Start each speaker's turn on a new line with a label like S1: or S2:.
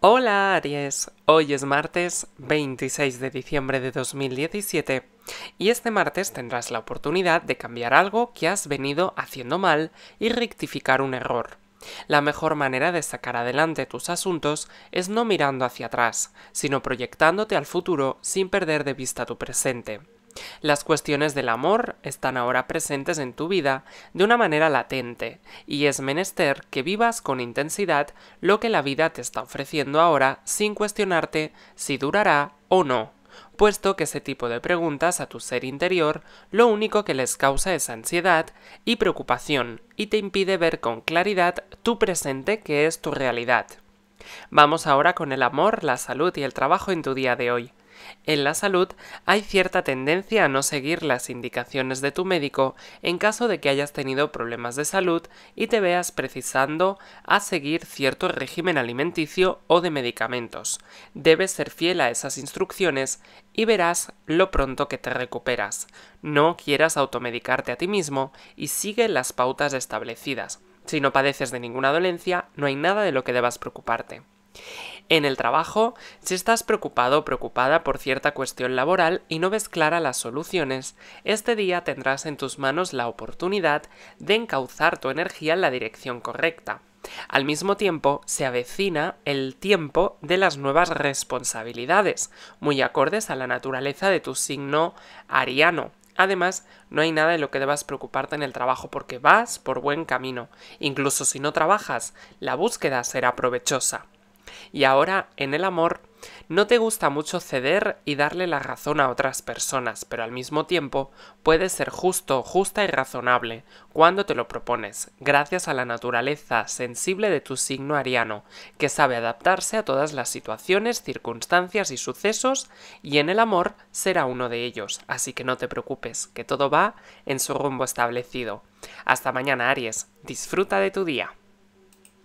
S1: Hola Aries, hoy es martes 26 de diciembre de 2017 y este martes tendrás la oportunidad de cambiar algo que has venido haciendo mal y rectificar un error. La mejor manera de sacar adelante tus asuntos es no mirando hacia atrás, sino proyectándote al futuro sin perder de vista tu presente. Las cuestiones del amor están ahora presentes en tu vida de una manera latente, y es menester que vivas con intensidad lo que la vida te está ofreciendo ahora sin cuestionarte si durará o no, puesto que ese tipo de preguntas a tu ser interior lo único que les causa es ansiedad y preocupación, y te impide ver con claridad tu presente que es tu realidad. Vamos ahora con el amor, la salud y el trabajo en tu día de hoy. En la salud hay cierta tendencia a no seguir las indicaciones de tu médico en caso de que hayas tenido problemas de salud y te veas precisando a seguir cierto régimen alimenticio o de medicamentos. Debes ser fiel a esas instrucciones y verás lo pronto que te recuperas. No quieras automedicarte a ti mismo y sigue las pautas establecidas. Si no padeces de ninguna dolencia, no hay nada de lo que debas preocuparte. En el trabajo, si estás preocupado o preocupada por cierta cuestión laboral y no ves clara las soluciones, este día tendrás en tus manos la oportunidad de encauzar tu energía en la dirección correcta. Al mismo tiempo, se avecina el tiempo de las nuevas responsabilidades, muy acordes a la naturaleza de tu signo ariano. Además, no hay nada de lo que debas preocuparte en el trabajo porque vas por buen camino. Incluso si no trabajas, la búsqueda será provechosa y ahora en el amor no te gusta mucho ceder y darle la razón a otras personas, pero al mismo tiempo puedes ser justo, justa y razonable cuando te lo propones, gracias a la naturaleza sensible de tu signo ariano, que sabe adaptarse a todas las situaciones, circunstancias y sucesos, y en el amor será uno de ellos, así que no te preocupes, que todo va en su rumbo establecido. Hasta mañana, Aries, disfruta de tu día.